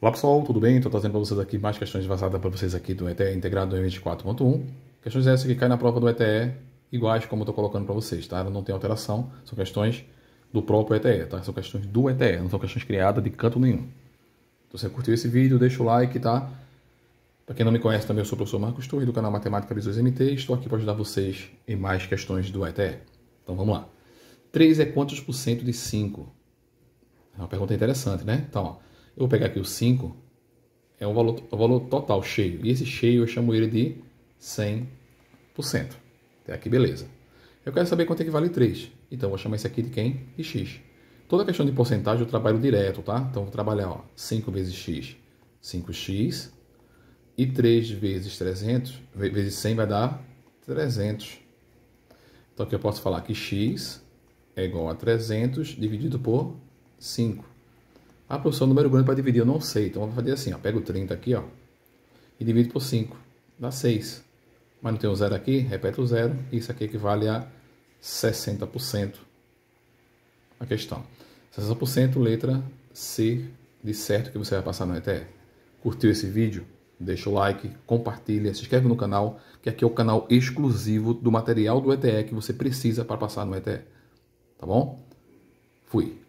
Olá pessoal, tudo bem? Estou trazendo para vocês aqui mais questões vazadas para vocês aqui do ETE integrado 24.1. Questões essas que caem na prova do ETE iguais como eu estou colocando para vocês, tá? Não tem alteração, são questões do próprio ETE, tá? São questões do ETE, não são questões criadas de canto nenhum. Então, se você curtiu esse vídeo, deixa o like, tá? Para quem não me conhece também, eu sou o professor Marcos Torre do canal Matemática Visões MT e estou aqui para ajudar vocês em mais questões do ETE. Então vamos lá. 3 é quantos por cento de 5? É uma pergunta interessante, né? Então, ó. Eu vou pegar aqui o 5, é o valor, o é valor total cheio. E esse cheio eu chamo ele de 100%. Até aqui beleza. Eu quero saber quanto é que vale 3. Então, vou chamar esse aqui de quem? De x. Toda questão de porcentagem eu trabalho direto, tá? Então, vou trabalhar ó, 5 vezes x, 5x. E 3 vezes 300, vezes 100 vai dar 300. Então, aqui eu posso falar que x é igual a 300 dividido por 5. A professor, o número grande é para dividir, eu não sei. Então vamos fazer assim, ó. Pego 30 aqui, ó. E divido por 5. Dá 6. Mas não tem o um zero aqui, repete o zero. Isso aqui equivale a 60% a questão. 60% letra C de certo que você vai passar no ETE. Curtiu esse vídeo? Deixa o like, compartilha, se inscreve no canal, que aqui é o canal exclusivo do material do ETE que você precisa para passar no ETE. Tá bom? Fui.